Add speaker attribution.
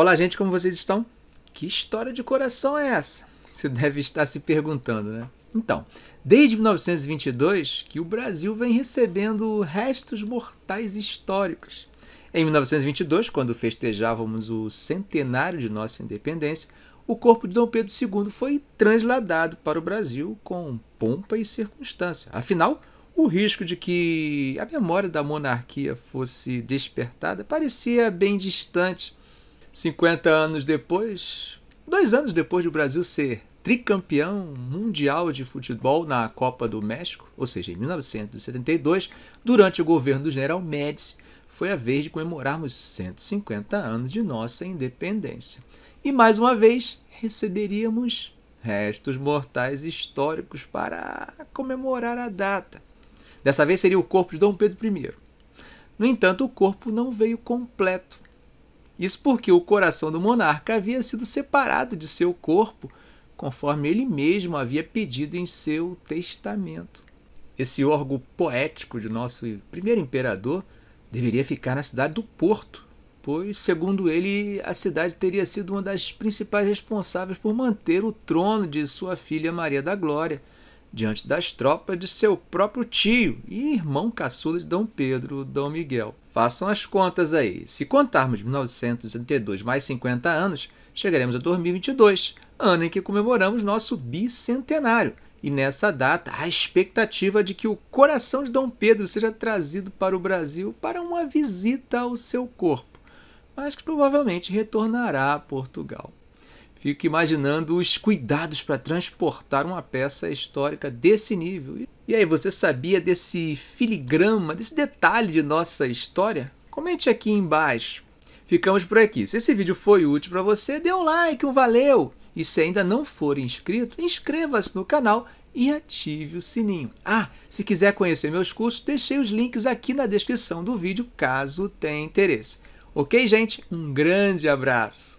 Speaker 1: Olá, gente, como vocês estão? Que história de coração é essa? Você deve estar se perguntando, né? Então, desde 1922 que o Brasil vem recebendo restos mortais históricos. Em 1922, quando festejávamos o centenário de nossa independência, o corpo de Dom Pedro II foi transladado para o Brasil com pompa e circunstância. Afinal, o risco de que a memória da monarquia fosse despertada parecia bem distante 50 anos depois, dois anos depois do Brasil ser tricampeão mundial de futebol na Copa do México, ou seja, em 1972, durante o governo do general Médici, foi a vez de comemorarmos 150 anos de nossa independência. E mais uma vez receberíamos restos mortais históricos para comemorar a data. Dessa vez seria o corpo de Dom Pedro I. No entanto, o corpo não veio completo. Isso porque o coração do monarca havia sido separado de seu corpo, conforme ele mesmo havia pedido em seu testamento. Esse órgão poético de nosso primeiro imperador deveria ficar na cidade do Porto, pois, segundo ele, a cidade teria sido uma das principais responsáveis por manter o trono de sua filha Maria da Glória, diante das tropas de seu próprio tio e irmão caçula de Dom Pedro, Dom Miguel. Façam as contas aí. Se contarmos 1972 mais 50 anos, chegaremos a 2022, ano em que comemoramos nosso bicentenário. E nessa data, a expectativa de que o coração de Dom Pedro seja trazido para o Brasil para uma visita ao seu corpo, mas que provavelmente retornará a Portugal. Fico imaginando os cuidados para transportar uma peça histórica desse nível. E aí, você sabia desse filigrama, desse detalhe de nossa história? Comente aqui embaixo. Ficamos por aqui. Se esse vídeo foi útil para você, dê um like, um valeu! E se ainda não for inscrito, inscreva-se no canal e ative o sininho. Ah, se quiser conhecer meus cursos, deixei os links aqui na descrição do vídeo, caso tenha interesse. Ok, gente? Um grande abraço!